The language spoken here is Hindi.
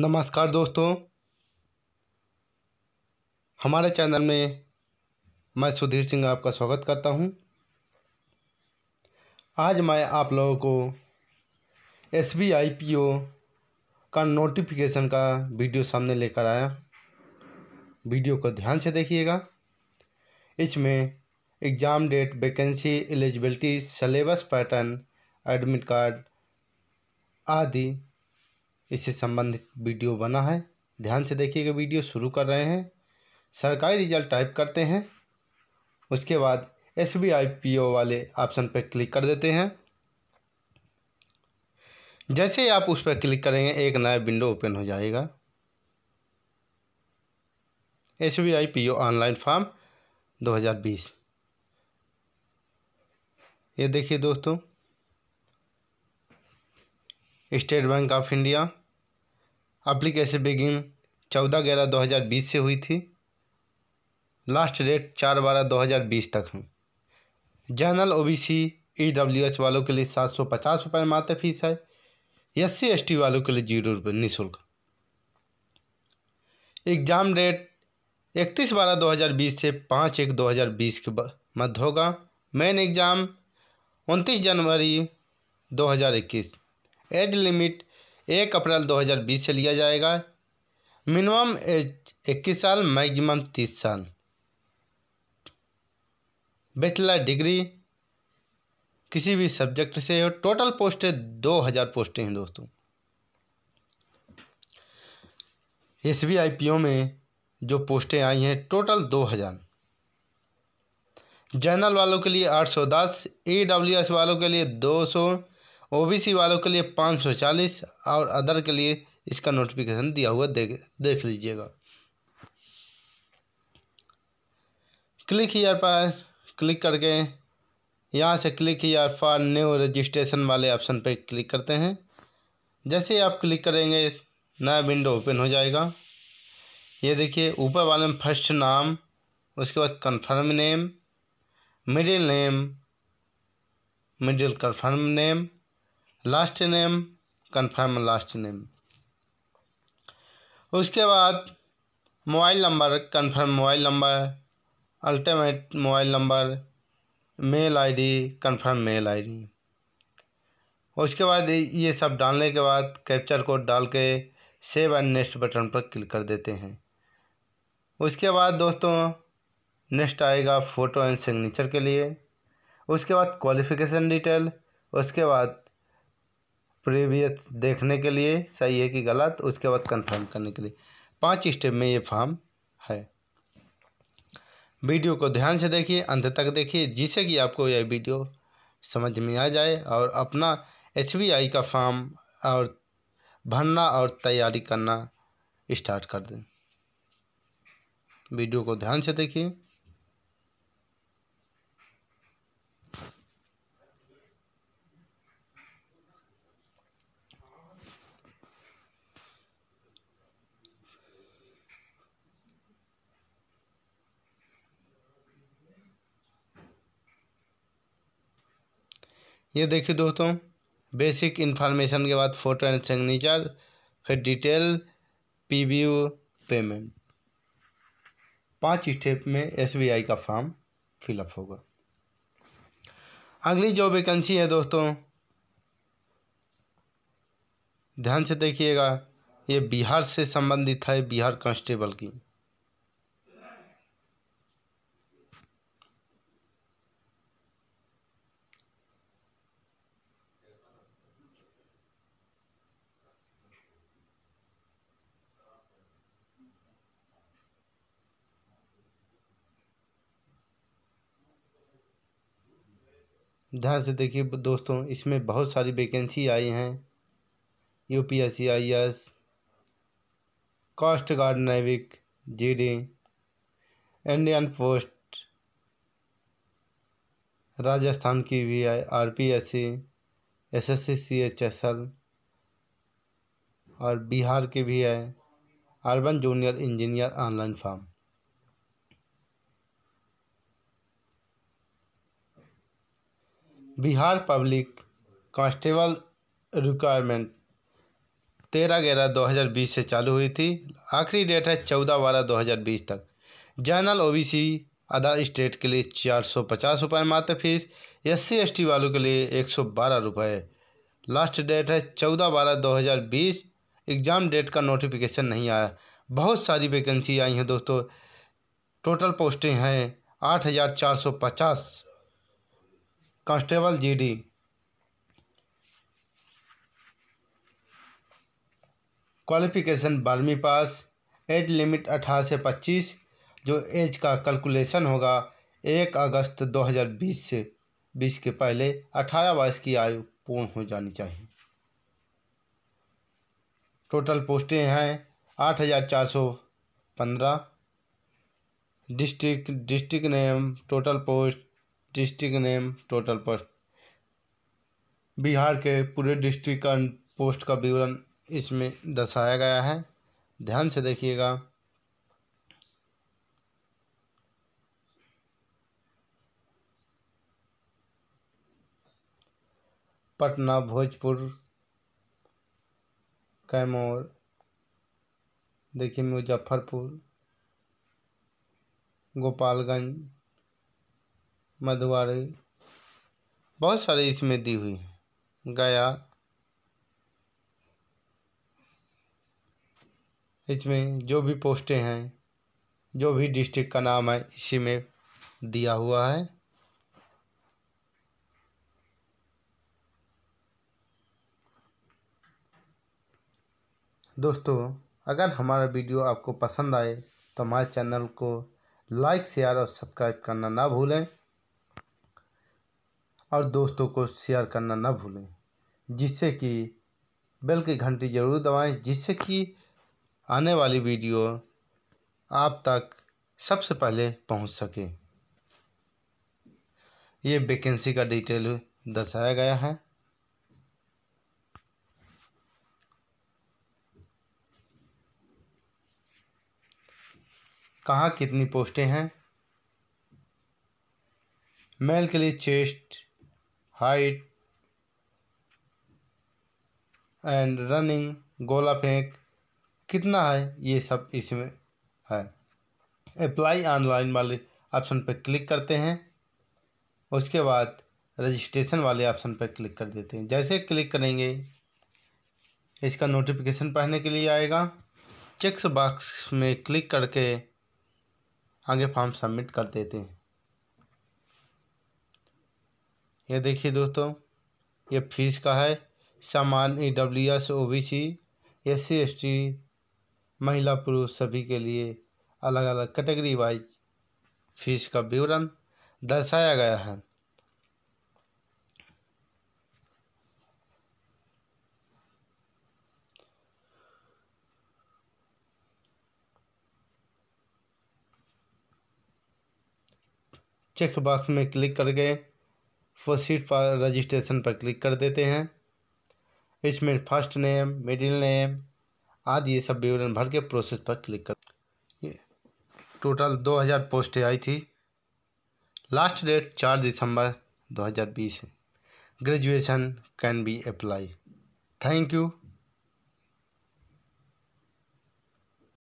नमस्कार दोस्तों हमारे चैनल में मैं सुधीर सिंह आपका स्वागत करता हूं। आज मैं आप लोगों को S B I P O का नोटिफिकेशन का वीडियो सामने लेकर आया वीडियो को ध्यान से देखिएगा इसमें exam date vacancy eligibility syllabus pattern admit card आदि इससे संबंधित वीडियो बना है ध्यान से देखिएगा वीडियो शुरू कर रहे हैं सरकारी रिजल्ट टाइप करते हैं उसके बाद S B I P O वाले ऑप्शन पर क्लिक कर देते हैं जैसे ही आप उस पर क्लिक करेंगे एक नया विंडो ओपन हो जाएगा S B I P O online form 2020 ये देखिए दोस्तों state bank of India application begin चौदह ग्यारह दो हज़ार बीस से हुई थी लास्ट डेट चार बारह दो हज़ार बीस तक है general O B C E W H वालों के लिए सात सौ पचास रुपये मात्र फीस है एस सी एस टी वालों के लिए जीरो रुपये निःशुल्क एग्ज़ाम डेट इकतीस बारह दो हज़ार बीस से पाँच एक दो हज़ार बीस के मध्य होगा मेन एग्ज़ाम उनतीस जनवरी दो हज़ार इक्कीस एज लिमिट एक अप्रैल 2020 से लिया जाएगा मिनिमम एज इक्कीस साल मैक्सिमम तीस साल बैचलर डिग्री किसी भी सब्जेक्ट से हो टोटल पोस्टें दो हज़ार पोस्टें हैं दोस्तों S B I P O में जो पोस्टें आई हैं टोटल दो हज़ार जनरल वालों के लिए आठ सौ दस ई डब्ल्यू एस वालों के लिए दो सौ ओबीसी वालों के लिए पाँच सौ चालीस और अदर के लिए इसका नोटिफिकेशन दिया हुआ देख देख लीजिएगा क्लिक हीयर पर क्लिक करके यहाँ से click here for new registration वाले ऑप्शन पर क्लिक करते हैं जैसे आप क्लिक करेंगे नया विंडो ओपन हो जाएगा ये देखिए ऊपर वाले में फर्स्ट नाम उसके बाद confirm name middle name middle confirm name last name confirm last name उसके बाद mobile number confirm mobile number alternate mobile number mail ID confirm mail ID उसके बाद ये सब डालने के बाद कैप्चर कोड डाल के सेव एंड नेक्स्ट बटन पर क्लिक कर देते हैं उसके बाद दोस्तों नेक्स्ट आएगा फ़ोटो एंड सिग्नेचर के लिए उसके बाद क्वालिफिकेशन डिटेल उसके बाद प्रीवियस देखने के लिए सही है कि गलत उसके बाद कंफर्म करने के लिए पांच स्टेप में ये फॉर्म है वीडियो को ध्यान से देखिए अंत तक देखिए जिससे कि आपको यह वीडियो समझ में आ जाए और अपना एच का फॉर्म और भरना और तैयारी करना स्टार्ट कर दें वीडियो को ध्यान से देखिए ये देखिए दोस्तों बेसिक इन्फॉर्मेशन के बाद फ़ोटो एंड सिग्नेचर फिर डिटेल पीबीयू पेमेंट पांच स्टेप में एसबीआई का फॉर्म फिलअप होगा अगली जो वैकेंसी है दोस्तों ध्यान से देखिएगा ये बिहार से संबंधित है बिहार कांस्टेबल की ध्यान से देखिए दोस्तों इसमें बहुत सारी वैकेंसी आई हैं U P S C I S coast guard नेविक G D Indian post Rajasthan की भी I R P S C S S C C H S L और बिहार के भी है urban junior engineer online form Bihar public constable requirement तेरह ग्यारह दो हज़ार बीस से चालू हुई थी आखिरी डेट है चौदह बारह दो हज़ार बीस तक जनरल ओबीसी अदर स्टेट के लिए चार सौ पचास रुपये मात्र fees S C S T वालों के लिए एक सौ बारह रुपये लास्ट डेट है चौदह बारह दो हज़ार बीस एग्ज़ाम डेट का नोटिफिकेशन नहीं आया बहुत सारी वैकेंसी आई हैं दोस्तों टोटल पोस्टें हैं आठ हज़ार चार सौ पचास कांस्टेबल जी डी क्वालिफिकेशन बारहवीं पास एज लिमिट अठारह से पच्चीस जो एज का कैलकुलेशन होगा एक अगस्त 2020 से 20 के पहले अठारह वर्ष की आयु पूर्ण हो जानी चाहिए टोटल पोस्टें हैं आठ हज़ार चार सौ पंद्रह district district name total post district name total post Bihar के पूरे डिस्ट्रिक्ट का पोस्ट का विवरण इसमें दर्शाया गया है ध्यान से देखिएगा पटना भोजपुर कैमोर देखिए मुजफ्फरपुर गोपालगंज मधुवारी बहुत सारे इसमें दी हुई हैं गया इसमें जो भी पोस्टें हैं जो भी डिस्ट्रिक्ट का नाम है इसी में दिया हुआ है दोस्तों अगर हमारा वीडियो आपको पसंद आए तो हमारे चैनल को लाइक शेयर और सब्सक्राइब करना ना भूलें और दोस्तों को शेयर करना ना भूलें जिससे कि बेल की घंटी ज़रूर दबाएं जिससे कि आने वाली वीडियो आप तक सबसे पहले पहुंच सके ये वैकेंसी का डिटेल दर्शाया गया है कहाँ कितनी पोस्टें हैं मेल के लिए चेस्ट हाइट एंड रनिंग गोला फेंक कितना है ये सब इसमें है अप्लाई ऑनलाइन वाले ऑप्शन पर क्लिक करते हैं उसके बाद रजिस्ट्रेशन वाले ऑप्शन पर क्लिक कर देते हैं जैसे क्लिक करेंगे इसका नोटिफिकेशन पढ़ने के लिए आएगा चेक्स बॉक्स में क्लिक करके आगे फॉर्म सबमिट कर देते हैं ये देखिए दोस्तों ये फीस का है सामान्य W S O B C S C S T महिला पुरुष सभी के लिए अलग अलग कैटेगरी वाइज फीस का विवरण दर्शाया गया है चेक बॉक्स में क्लिक करके फर्स्ट सीट पर रजिस्ट्रेशन पर क्लिक कर देते हैं इसमें फर्स्ट नेम मिडिल नेम आदि ये सब विवरण भर के प्रोसेस पर क्लिक कर ये टोटल दो हज़ार पोस्टें आई थी लास्ट डेट चार दिसंबर 2020 है graduation can be apply thank you